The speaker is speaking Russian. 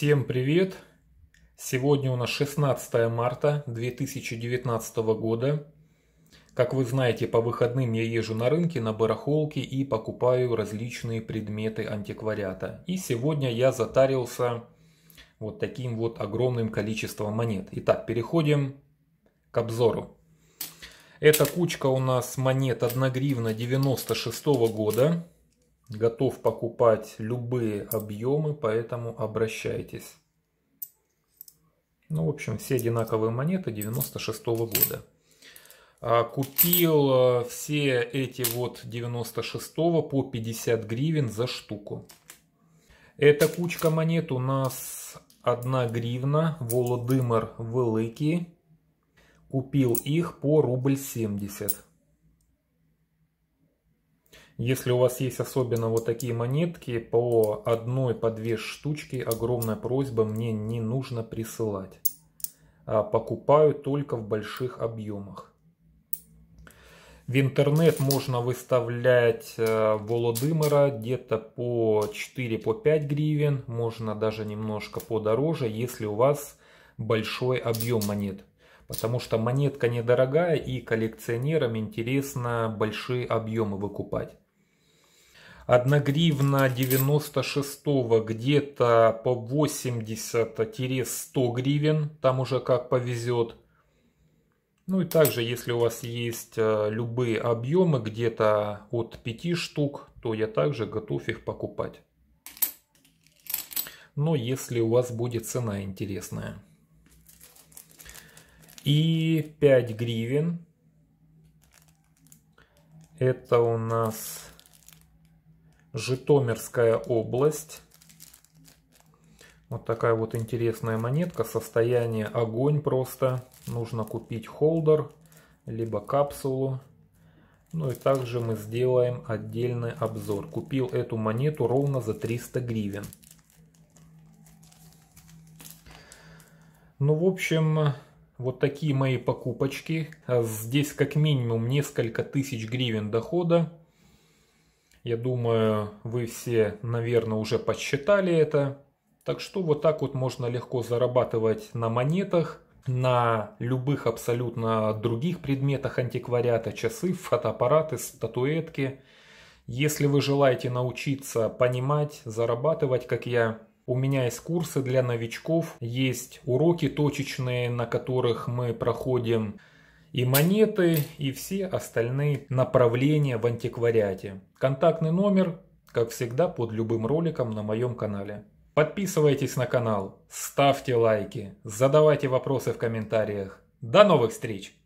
Всем привет! Сегодня у нас 16 марта 2019 года. Как вы знаете, по выходным я езжу на рынке, на барахолке и покупаю различные предметы антиквариата. И сегодня я затарился вот таким вот огромным количеством монет. Итак, переходим к обзору. Эта кучка у нас монет 1 гривна 96 года готов покупать любые объемы, поэтому обращайтесь. Ну, в общем, все одинаковые монеты 96 -го года. А, купил э, все эти вот 96 по 50 гривен за штуку. Эта кучка монет у нас 1 гривна, Володимир Великий. Купил их по рубль 70. Если у вас есть особенно вот такие монетки, по одной, по две штучки, огромная просьба, мне не нужно присылать. А покупаю только в больших объемах. В интернет можно выставлять э, Володымира где-то по 4-5 по гривен, можно даже немножко подороже, если у вас большой объем монет. Потому что монетка недорогая и коллекционерам интересно большие объемы выкупать. 1 гривна 96 где-то по 80-100 гривен, там уже как повезет. Ну и также, если у вас есть э, любые объемы, где-то от 5 штук, то я также готов их покупать. Но если у вас будет цена интересная. И 5 гривен. Это у нас Житомирская область. Вот такая вот интересная монетка. Состояние огонь просто. Нужно купить холдер, либо капсулу. Ну и также мы сделаем отдельный обзор. Купил эту монету ровно за 300 гривен. Ну, в общем, вот такие мои покупочки. Здесь как минимум несколько тысяч гривен дохода. Я думаю, вы все, наверное, уже подсчитали это. Так что вот так вот можно легко зарабатывать на монетах, на любых абсолютно других предметах антиквариата, часы, фотоаппараты, статуэтки. Если вы желаете научиться понимать, зарабатывать, как я, у меня есть курсы для новичков, есть уроки точечные, на которых мы проходим и монеты, и все остальные направления в антиквариате. Контактный номер, как всегда, под любым роликом на моем канале. Подписывайтесь на канал, ставьте лайки, задавайте вопросы в комментариях. До новых встреч!